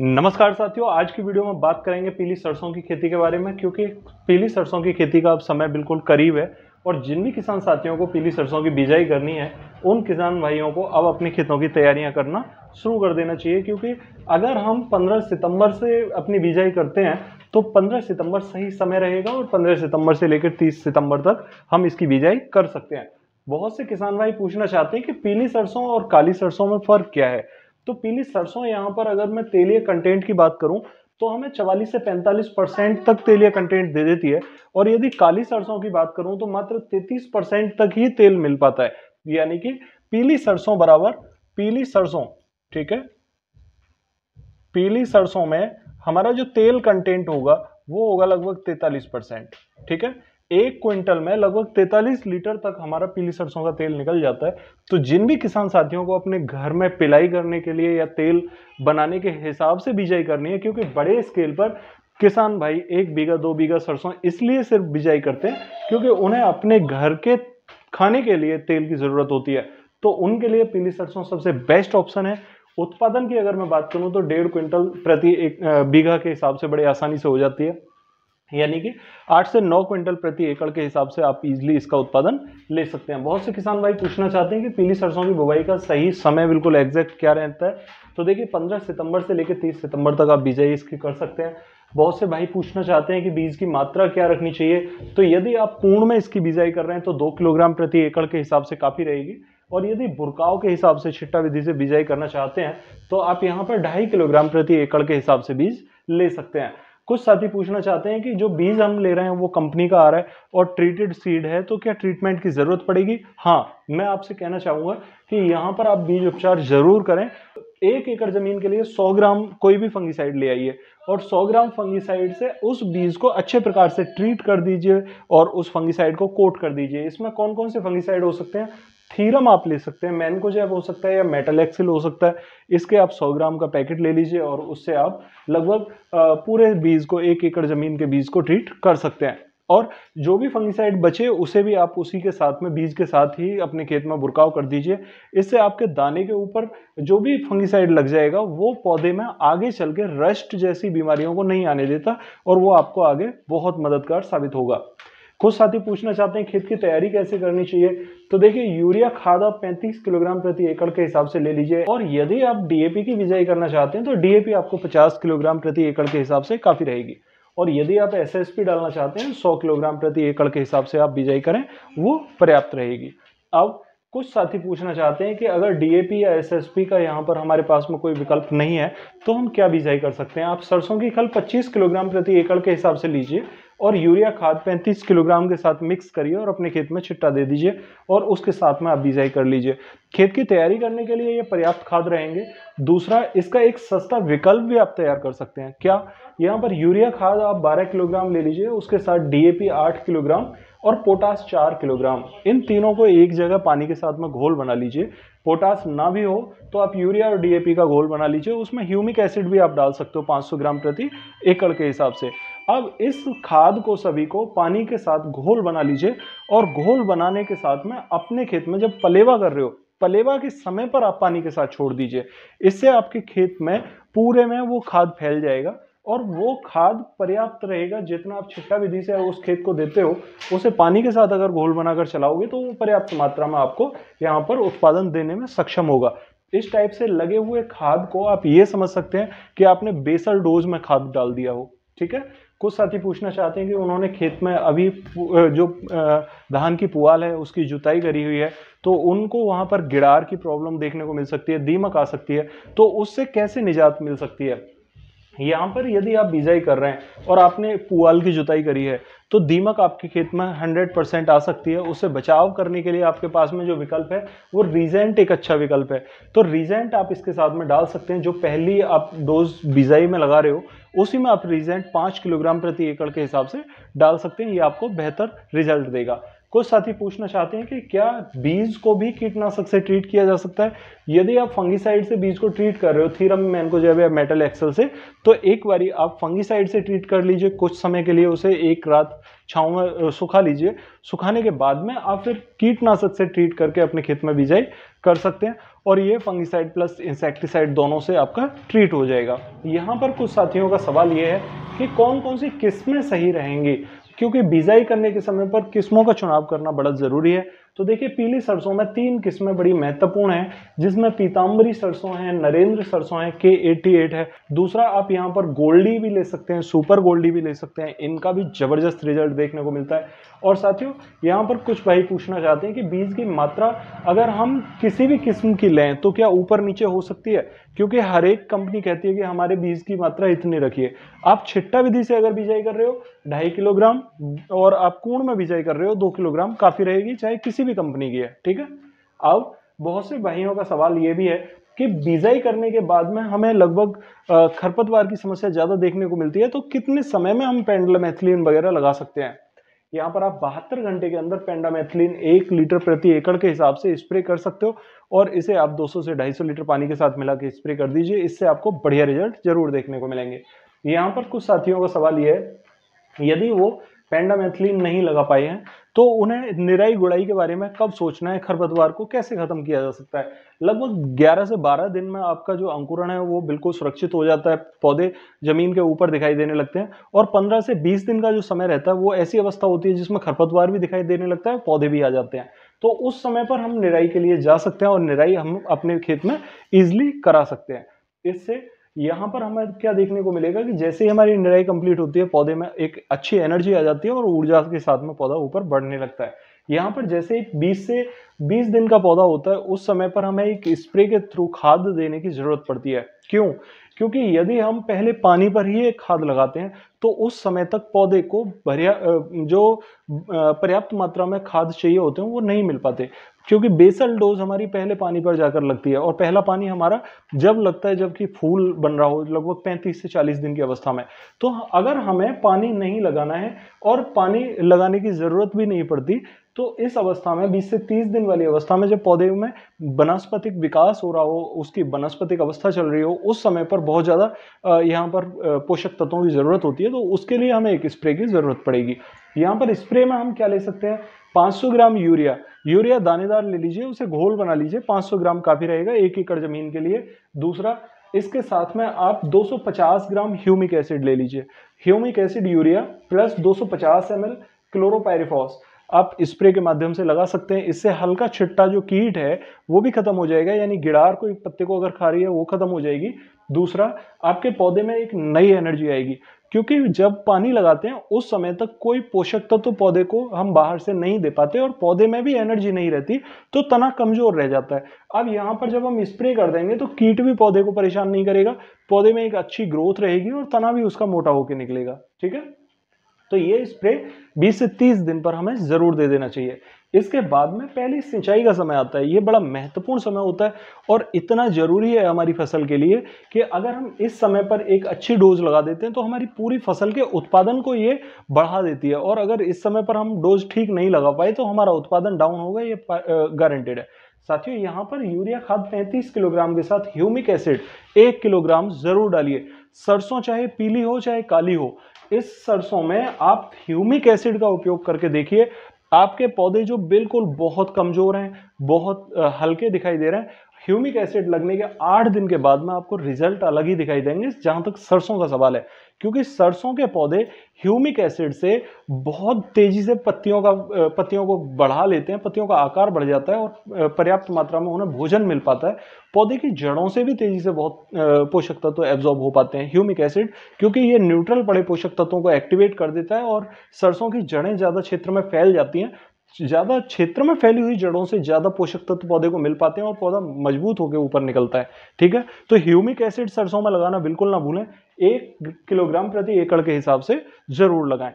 नमस्कार साथियों आज की वीडियो में बात करेंगे पीली सरसों की खेती के बारे में क्योंकि पीली सरसों की खेती का अब समय बिल्कुल करीब है और जिन भी किसान साथियों को पीली सरसों की बिजाई करनी है उन किसान भाइयों को अब अपने खेतों की तैयारियां करना शुरू कर देना चाहिए क्योंकि अगर हम 15 सितंबर से अपनी बिजाई करते हैं तो 15 सितंबर सही समय रहेगा और 15 सितंबर से लेकर 30 सितंबर तक हम इसकी बिजाई कर सकते हैं बहुत से किसान भाई पूछना चाहते हैं कि पीली सरसों और काली सरसों में फ़र्क क्या है तो पीली सरसों यहाँ पर अगर मैं तेलीय कंटेंट की बात करूँ तो हमें 44 से 45 परसेंट तक तेलीय कंटेंट दे देती है और यदि काली सरसों की बात करूं तो मात्र 33 परसेंट तक ही तेल मिल पाता है यानी कि पीली सरसों बराबर पीली सरसों ठीक है पीली सरसों में हमारा जो तेल कंटेंट होगा वो होगा लगभग तैतालीस परसेंट ठीक है एक क्विंटल में लगभग 43 लीटर तक हमारा पीली सरसों का तेल निकल जाता है तो जिन भी किसान साथियों को अपने घर में पिलाई करने के लिए या तेल बनाने के हिसाब से बिजाई करनी है क्योंकि बड़े स्केल पर किसान भाई एक बीघा दो बीघा सरसों इसलिए सिर्फ बिजाई करते हैं क्योंकि उन्हें अपने घर के खाने के लिए तेल की ज़रूरत होती है तो उनके लिए पीली सरसों सबसे बेस्ट ऑप्शन है उत्पादन की अगर मैं बात करूं तो डेढ़ क्विंटल प्रति एक बीघा के हिसाब से बड़े आसानी से हो जाती है यानी कि आठ से नौ क्विंटल प्रति एकड़ के हिसाब से आप इजिली इसका उत्पादन ले सकते हैं बहुत से किसान भाई पूछना चाहते हैं कि पीली सरसों की बुवाई का सही समय बिल्कुल एग्जैक्ट क्या रहता है तो देखिए 15 सितंबर से लेकर 30 सितंबर तक आप बिजाई इसकी कर सकते हैं बहुत से भाई पूछना चाहते हैं कि बीज की मात्रा क्या रखनी चाहिए तो यदि आप पूर्ण में इसकी बिजाई कर रहे हैं तो दो किलोग्राम प्रति एकड़ के हिसाब से काफ़ी रहेगी और यदि बुरकाव के हिसाब से छिट्टा विधि से बिजाई करना चाहते हैं तो आप यहाँ पर ढाई किलोग्राम प्रति एकड़ के हिसाब से बीज ले सकते हैं कुछ साथी पूछना चाहते हैं कि जो बीज हम ले रहे हैं वो कंपनी का आ रहा है और ट्रीटेड सीड है तो क्या ट्रीटमेंट की ज़रूरत पड़ेगी हाँ मैं आपसे कहना चाहूंगा कि यहाँ पर आप बीज उपचार ज़रूर करें एक एकड़ ज़मीन के लिए 100 ग्राम कोई भी फंगिसाइड ले आइए और 100 ग्राम फंगिसाइड से उस बीज को अच्छे प्रकार से ट्रीट कर दीजिए और उस फंगिसाइड को कोट कर दीजिए इसमें कौन कौन से फंगिसाइड हो सकते हैं थीरम आप ले सकते हैं मैनको जैब हो सकता है या मेटल एक्सिल हो सकता है इसके आप 100 ग्राम का पैकेट ले लीजिए और उससे आप लगभग पूरे बीज को एक एकड़ ज़मीन के बीज को ट्रीट कर सकते हैं और जो भी फंगिसाइड बचे उसे भी आप उसी के साथ में बीज के साथ ही अपने खेत में बुरकाव कर दीजिए इससे आपके दाने के ऊपर जो भी फंगिसाइड लग जाएगा वो पौधे में आगे चल के रस्ट जैसी बीमारियों को नहीं आने देता और वो आपको आगे बहुत मददगार साबित होगा कुछ साथी पूछना चाहते हैं खेत की तैयारी कैसे करनी चाहिए तो देखिए यूरिया खाद आप 35 किलोग्राम प्रति एकड़ के हिसाब से ले लीजिए और यदि आप डीएपी की बिजाई करना चाहते हैं तो डीएपी आपको 50 किलोग्राम प्रति एकड़ के हिसाब से काफ़ी रहेगी और यदि आप एस डालना चाहते हैं 100 किलोग्राम प्रति एकड़ के हिसाब से आप बिजाई करें वो पर्याप्त रहेगी अब कुछ साथी पूछना चाहते हैं कि अगर डीएपी या एसएसपी का यहाँ पर हमारे पास में कोई विकल्प नहीं है तो हम क्या बिजाई कर सकते हैं आप सरसों की खल 25 किलोग्राम प्रति एकड़ के हिसाब से लीजिए और यूरिया खाद 35 किलोग्राम के साथ मिक्स करिए और अपने खेत में छिट्टा दे दीजिए और उसके साथ में आप बिजाई कर लीजिए खेत की तैयारी करने के लिए ये पर्याप्त खाद रहेंगे दूसरा इसका एक सस्ता विकल्प भी आप तैयार कर सकते हैं क्या यहाँ पर यूरिया खाद आप बारह किलोग्राम ले लीजिए उसके साथ डी ए किलोग्राम और पोटास चार किलोग्राम इन तीनों को एक जगह पानी के साथ में घोल बना लीजिए पोटास ना भी हो तो आप यूरिया और डीएपी का घोल बना लीजिए उसमें ह्यूमिक एसिड भी आप डाल सकते हो 500 ग्राम प्रति एकड़ के हिसाब से अब इस खाद को सभी को पानी के साथ घोल बना लीजिए और घोल बनाने के साथ में अपने खेत में जब पलेवा कर रहे हो पलेवा के समय पर आप पानी के साथ छोड़ दीजिए इससे आपके खेत में पूरे में वो खाद फैल जाएगा और वो खाद पर्याप्त रहेगा जितना आप छिट्टा विधि से उस खेत को देते हो उसे पानी के साथ अगर घोल बनाकर चलाओगे तो वो पर्याप्त मात्रा में आपको यहाँ पर उत्पादन देने में सक्षम होगा इस टाइप से लगे हुए खाद को आप ये समझ सकते हैं कि आपने बेसल डोज में खाद डाल दिया हो ठीक है कुछ साथी पूछना चाहते हैं कि उन्होंने खेत में अभी जो धान की पुआल है उसकी जुताई करी हुई है तो उनको वहाँ पर गिड़ार की प्रॉब्लम देखने को मिल सकती है दीमक आ सकती है तो उससे कैसे निजात मिल सकती है यहाँ पर यदि आप बिजाई कर रहे हैं और आपने पुआल की जुताई करी है तो दीमक आपके खेत में 100 परसेंट आ सकती है उससे बचाव करने के लिए आपके पास में जो विकल्प है वो रिजेंट एक अच्छा विकल्प है तो रिजेंट आप इसके साथ में डाल सकते हैं जो पहली आप डोज बिजाई में लगा रहे हो उसी में आप रिजेंट पाँच किलोग्राम प्रति एकड़ के हिसाब से डाल सकते हैं ये आपको बेहतर रिजल्ट देगा कुछ साथी पूछना चाहते हैं कि क्या बीज को भी कीटनाशक से ट्रीट किया जा सकता है यदि आप फंगिसाइड से बीज को ट्रीट कर रहे हो थीरम मैनको जब या मेटल एक्सल से तो एक बारी आप फंगिसाइड से ट्रीट कर लीजिए कुछ समय के लिए उसे एक रात छाव में सुखा लीजिए सुखाने के बाद में आप फिर कीटनाशक से ट्रीट करके अपने खेत में बिजाई कर सकते हैं और ये फंगिसाइड प्लस इंसेक्टिसाइड दोनों से आपका ट्रीट हो जाएगा यहाँ पर कुछ साथियों का सवाल ये है कि कौन कौन सी किस्में सही रहेंगी क्योंकि बीजाई करने के समय पर किस्मों का चुनाव करना बड़ा ज़रूरी है तो देखिए पीली सरसों में तीन किस्में बड़ी महत्वपूर्ण हैं जिसमें पीताम्बरी सरसों हैं नरेंद्र सरसों हैं के एट्टी एट है दूसरा आप यहाँ पर गोल्डी भी ले सकते हैं सुपर गोल्डी भी ले सकते हैं इनका भी ज़बरदस्त रिजल्ट देखने को मिलता है और साथियों यहाँ पर कुछ भाई पूछना चाहते हैं कि बीज की मात्रा अगर हम किसी भी किस्म की लें तो क्या ऊपर नीचे हो सकती है क्योंकि हर एक कंपनी कहती है कि हमारे बीज की मात्रा इतनी रखिए आप छिट्टा विधि से अगर बिजाई कर रहे हो ढाई किलोग्राम और आप कूण में बिजाई कर रहे हो दो किलोग्राम काफ़ी रहेगी चाहे किसी भी कंपनी की है ठीक है अब बहुत से भाइयों का सवाल ये भी है कि बिजाई करने के बाद में हमें लगभग खरपतवार की समस्या ज़्यादा देखने को मिलती है तो कितने समय में हम पेंडल मैथिलीन वगैरह लगा सकते हैं यहाँ पर आप बहत्तर घंटे के अंदर पेंडामेथिलीन एक लीटर प्रति एकड़ के हिसाब से स्प्रे कर सकते हो और इसे आप 200 से 250 लीटर पानी के साथ मिला के स्प्रे कर दीजिए इससे आपको बढ़िया रिजल्ट जरूर देखने को मिलेंगे यहाँ पर कुछ साथियों का सवाल ये है यदि वो पेंडामेथिलीन नहीं लगा पाए हैं तो उन्हें निराई गुड़ाई के बारे में कब सोचना है खरपतवार को कैसे खत्म किया जा सकता है लगभग 11 से 12 दिन में आपका जो अंकुरण है वो बिल्कुल सुरक्षित हो जाता है पौधे जमीन के ऊपर दिखाई देने लगते हैं और 15 से 20 दिन का जो समय रहता है वो ऐसी अवस्था होती है जिसमें खरपतवार भी दिखाई देने लगता है पौधे भी आ जाते हैं तो उस समय पर हम निराई के लिए जा सकते हैं और निराई हम अपने खेत में ईजिली करा सकते हैं इससे यहाँ पर हमें क्या देखने को मिलेगा कि जैसे ही हमारी निराई कंप्लीट होती है पौधे में एक अच्छी एनर्जी आ जाती है और ऊर्जा के साथ में पौधा ऊपर बढ़ने लगता है यहाँ पर जैसे एक 20 से 20 दिन का पौधा होता है उस समय पर हमें एक स्प्रे के थ्रू खाद देने की जरूरत पड़ती है क्यों क्योंकि यदि हम पहले पानी पर ही एक खाद लगाते हैं तो उस समय तक पौधे को भरिया जो पर्याप्त मात्रा में खाद चाहिए होते हैं वो नहीं मिल पाते क्योंकि बेसल डोज हमारी पहले पानी पर जाकर लगती है और पहला पानी हमारा जब लगता है जबकि फूल बन रहा हो लगभग 35 से 40 दिन की अवस्था में तो अगर हमें पानी नहीं लगाना है और पानी लगाने की ज़रूरत भी नहीं पड़ती तो इस अवस्था में 20 से 30 दिन वाली अवस्था में जब पौधे में वनस्पतिक विकास हो रहा हो उसकी वनस्पतिक अवस्था चल रही हो उस समय पर बहुत ज़्यादा यहाँ पर पोषक तत्वों की ज़रूरत होती है तो उसके लिए हमें एक स्प्रे की ज़रूरत पड़ेगी यहाँ पर स्प्रे में हम क्या ले सकते हैं 500 ग्राम यूरिया यूरिया दानेदार ले लीजिए उसे घोल बना लीजिए 500 ग्राम काफ़ी रहेगा एक एकड़ ज़मीन के लिए दूसरा इसके साथ में आप 250 ग्राम ह्यूमिक एसिड ले लीजिए humic acid urea plus 250 M L chlorpyrifos आप स्प्रे के माध्यम से लगा सकते हैं इससे हल्का छिट्टा जो कीट है वो भी खत्म हो जाएगा यानी गिड़ार को पत्ते को अगर खा रही है वो खत्म हो जाएगी दूसरा आपके पौधे में एक नई एनर्जी आएगी क्योंकि जब पानी लगाते हैं उस समय तक कोई पोषक तत्व तो पौधे को हम बाहर से नहीं दे पाते और पौधे में भी एनर्जी नहीं रहती तो तना कमजोर रह जाता है अब यहाँ पर जब हम स्प्रे कर देंगे तो कीट भी पौधे को परेशान नहीं करेगा पौधे में एक अच्छी ग्रोथ रहेगी और तना भी उसका मोटा होकर निकलेगा ठीक है तो ये स्प्रे 20 से 30 दिन पर हमें ज़रूर दे देना चाहिए इसके बाद में पहली सिंचाई का समय आता है ये बड़ा महत्वपूर्ण समय होता है और इतना ज़रूरी है हमारी फसल के लिए कि अगर हम इस समय पर एक अच्छी डोज लगा देते हैं तो हमारी पूरी फसल के उत्पादन को ये बढ़ा देती है और अगर इस समय पर हम डोज ठीक नहीं लगा पाए तो हमारा उत्पादन डाउन होगा ये गारंटेड है साथियों यहाँ पर यूरिया खाद 35 किलोग्राम के साथ ह्यूमिक एसिड एक किलोग्राम जरूर डालिए सरसों चाहे पीली हो चाहे काली हो इस सरसों में आप ह्यूमिक एसिड का उपयोग करके देखिए आपके पौधे जो बिल्कुल बहुत कमज़ोर हैं बहुत हल्के दिखाई दे रहे हैं ह्यूमिक एसिड लगने के आठ दिन के बाद में आपको रिजल्ट अलग ही दिखाई देंगे जहां तक सरसों का सवाल है क्योंकि सरसों के पौधे ह्यूमिक एसिड से बहुत तेजी से पत्तियों का पत्तियों को बढ़ा लेते हैं पत्तियों का आकार बढ़ जाता है और पर्याप्त मात्रा में उन्हें भोजन मिल पाता है पौधे की जड़ों से भी तेजी से बहुत पोषक तत्व तो एब्जॉर्ब हो पाते हैं ह्यूमिक एसिड क्योंकि ये न्यूट्रल पड़े पोषक तत्वों को एक्टिवेट कर देता है और सरसों की जड़ें ज़्यादा क्षेत्र में फैल जाती हैं ज़्यादा क्षेत्र में फैली हुई जड़ों से ज़्यादा पोषक तत्व पौधे को मिल पाते हैं और पौधा मजबूत होकर ऊपर निकलता है ठीक है तो ह्यूमिक एसिड सरसों में लगाना बिल्कुल ना भूलें एक किलोग्राम प्रति एकड़ के हिसाब से ज़रूर लगाएं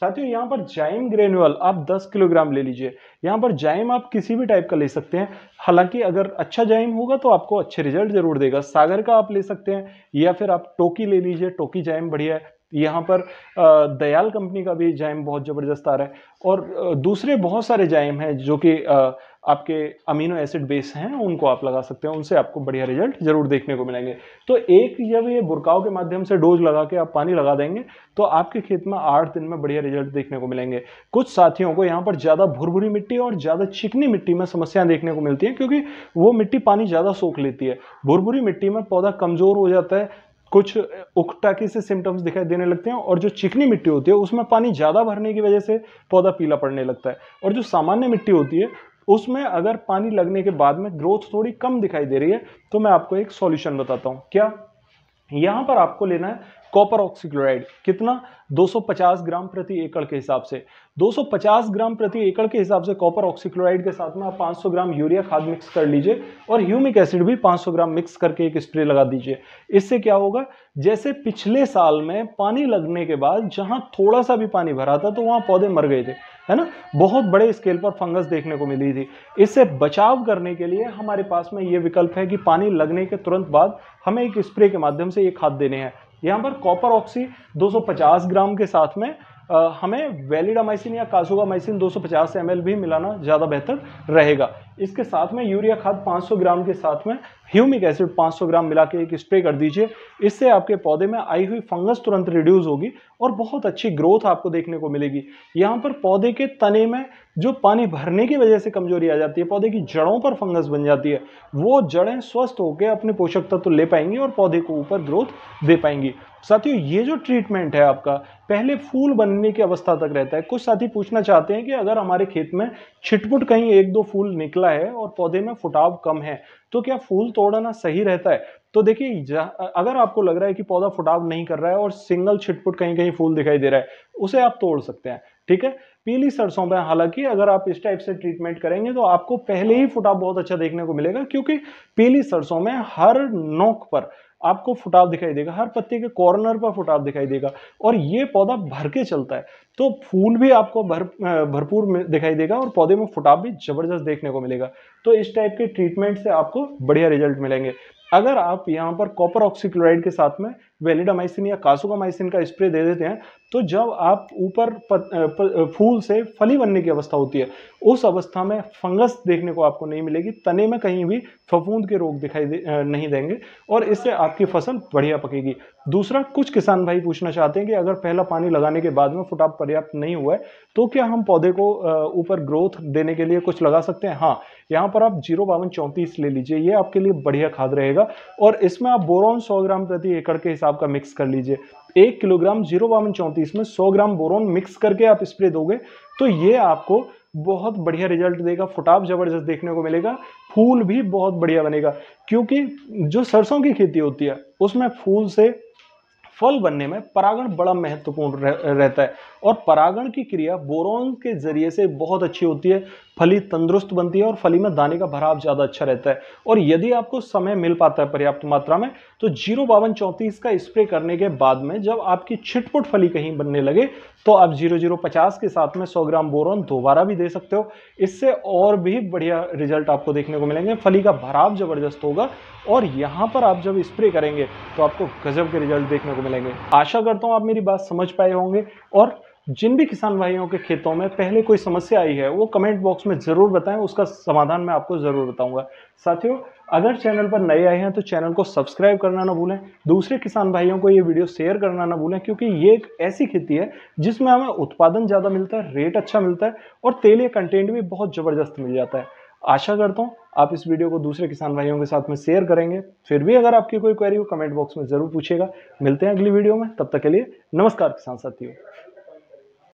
साथियों यहाँ पर जाइम ग्रेनुअल आप 10 किलोग्राम ले लीजिए यहाँ पर जाइम आप किसी भी टाइप का ले सकते हैं हालांकि अगर अच्छा जाइम होगा तो आपको अच्छे रिजल्ट जरूर देगा सागर का आप ले सकते हैं या फिर आप टोकी ले लीजिए टोकी जाइम बढ़िया है यहाँ पर दयाल कंपनी का भी जैम बहुत ज़बरदस्त आ रहा है और दूसरे बहुत सारे जैम हैं जो कि आपके अमीनो एसिड बेस हैं उनको आप लगा सकते हैं उनसे आपको बढ़िया रिजल्ट जरूर देखने को मिलेंगे तो एक जब ये बुरकाव के माध्यम से डोज लगा के आप पानी लगा देंगे तो आपके खेत में आठ दिन में बढ़िया रिजल्ट देखने को मिलेंगे कुछ साथियों को यहाँ पर ज़्यादा भुरभुरी मिट्टी और ज़्यादा चिकनी मिट्टी में समस्याएं देखने को मिलती हैं क्योंकि वो मिट्टी पानी ज़्यादा सोख लेती है भुरभुरी मिट्टी में पौधा कमज़ोर हो जाता है कुछ उकटाकी से सिम्टम्स दिखाई देने लगते हैं और जो चिकनी मिट्टी होती है उसमें पानी ज़्यादा भरने की वजह से पौधा पीला पड़ने लगता है और जो सामान्य मिट्टी होती है उसमें अगर पानी लगने के बाद में ग्रोथ थोड़ी कम दिखाई दे रही है तो मैं आपको एक सॉल्यूशन बताता हूँ क्या यहां पर आपको लेना है कॉपर ऑक्सीक्लोराइड कितना 250 ग्राम प्रति एकड़ के हिसाब से 250 ग्राम प्रति एकड़ के हिसाब से कॉपर ऑक्सीक्लोराइड के साथ में आप 500 ग्राम यूरिया खाद मिक्स कर लीजिए और ह्यूमिक एसिड भी 500 ग्राम मिक्स करके एक स्प्रे लगा दीजिए इससे क्या होगा जैसे पिछले साल में पानी लगने के बाद जहां थोड़ा सा भी पानी भरा था तो वहां पौधे मर गए थे है ना बहुत बड़े स्केल पर फंगस देखने को मिली थी इससे बचाव करने के लिए हमारे पास में ये विकल्प है कि पानी लगने के तुरंत बाद हमें एक स्प्रे के माध्यम से ये खाद देने हैं यहाँ पर कॉपर ऑक्सी 250 ग्राम के साथ में आ, हमें वेलिडामाइसिन या सौ 250 एम भी मिलाना ज़्यादा बेहतर रहेगा इसके साथ में यूरिया खाद 500 ग्राम के साथ में ह्यूमिक एसिड 500 ग्राम मिला के एक स्प्रे कर दीजिए इससे आपके पौधे में आई हुई फंगस तुरंत रिड्यूस होगी और बहुत अच्छी ग्रोथ आपको देखने को मिलेगी यहाँ पर पौधे के तने में जो पानी भरने की वजह से कमजोरी आ जाती है पौधे की जड़ों पर फंगस बन जाती है वो जड़ें स्वस्थ होकर अपने पोषक तत्व तो ले पाएंगी और पौधे को ऊपर ग्रोथ दे पाएंगी साथियों ये जो ट्रीटमेंट है आपका पहले फूल बनने की अवस्था तक रहता है कुछ साथी पूछना चाहते हैं कि अगर हमारे खेत में छिटपुट कहीं एक दो फूल निकला वाला है और पौधे में फुटाव कम है तो क्या फूल तोड़ना सही रहता है तो देखिए अगर आपको लग रहा है कि पौधा फुटाव नहीं कर रहा है और सिंगल छिटपुट कहीं कहीं फूल दिखाई दे रहा है उसे आप तोड़ सकते हैं ठीक है पीली सरसों में हालांकि अगर आप इस टाइप से ट्रीटमेंट करेंगे तो आपको पहले ही फुटाव बहुत अच्छा देखने को मिलेगा क्योंकि पीली सरसों में हर नोक पर आपको फुटाव दिखाई देगा हर पत्ते के कॉर्नर पर फुटाव दिखाई देगा और ये पौधा भर के चलता है तो फूल भी आपको भर भरपूर दिखाई देगा और पौधे में फुटाव भी जबरदस्त देखने को मिलेगा तो इस टाइप के ट्रीटमेंट से आपको बढ़िया रिजल्ट मिलेंगे अगर आप यहाँ पर कॉपर ऑक्सीक्लोराइड के साथ में वेलिडामाइसिन या कासोकामाइसिन का स्प्रे दे देते हैं तो जब आप ऊपर फूल से फली बनने की अवस्था होती है उस अवस्था में फंगस देखने को आपको नहीं मिलेगी तने में कहीं भी फफूंद के रोग दिखाई दे, नहीं देंगे और इससे आपकी फसल बढ़िया पकेगी दूसरा कुछ किसान भाई पूछना चाहते हैं कि अगर पहला पानी लगाने के बाद में फुटाप पर्याप्त नहीं हुआ है तो क्या हम पौधे को ऊपर ग्रोथ देने के लिए कुछ लगा सकते हैं हाँ यहाँ पर आप जीरो बावन चौंतीस ले लीजिए ये आपके लिए बढ़िया खाद रहेगा और इसमें आप बोरोन सौ ग्राम प्रति एकड़ के हिसाब आपका मिक्स कर लीजिए एक किलोग्राम जीरो बावन चौंतीस में सौ ग्राम बोरोन मिक्स करके आप स्प्रे दोगे तो ये आपको बहुत बढ़िया रिजल्ट देगा फुटाप ज़बरदस्त देखने को मिलेगा फूल भी बहुत बढ़िया बनेगा क्योंकि जो सरसों की खेती होती है उसमें फूल से फल बनने में परागण बड़ा महत्वपूर्ण रह, रहता है और परागण की क्रिया बोरॉन के जरिए से बहुत अच्छी होती है फली तंदुरुस्त बनती है और फली में दाने का भराव ज़्यादा अच्छा रहता है और यदि आपको समय मिल पाता है पर्याप्त मात्रा में तो जीरो बावन चौंतीस का स्प्रे करने के बाद में जब आपकी छिटपुट फली कहीं बनने लगे तो आप जीरो जीरो पचास के साथ में सौ ग्राम बोरॉन दोबारा भी दे सकते हो इससे और भी बढ़िया रिजल्ट आपको देखने को मिलेंगे फली का भराव ज़बरदस्त होगा और यहाँ पर आप जब स्प्रे करेंगे तो आपको गजब के रिजल्ट देखने को मिलेंगे चलेंगे आशा करता हूँ आप मेरी बात समझ पाए होंगे और जिन भी किसान भाइयों के खेतों में पहले कोई समस्या आई है वो कमेंट बॉक्स में ज़रूर बताएं उसका समाधान मैं आपको ज़रूर बताऊंगा साथियों अगर चैनल पर नए आए हैं तो चैनल को सब्सक्राइब करना ना भूलें दूसरे किसान भाइयों को ये वीडियो शेयर करना ना भूलें क्योंकि ये एक ऐसी खेती है जिसमें हमें उत्पादन ज़्यादा मिलता है रेट अच्छा मिलता है और तेलिया कंटेंट भी बहुत ज़बरदस्त मिल जाता है आशा करता हूँ आप इस वीडियो को दूसरे किसान भाइयों के साथ में शेयर करेंगे फिर भी अगर आपकी कोई क्वेरी हो कमेंट बॉक्स में ज़रूर पूछेगा मिलते हैं अगली वीडियो में तब तक के लिए नमस्कार किसान साथियों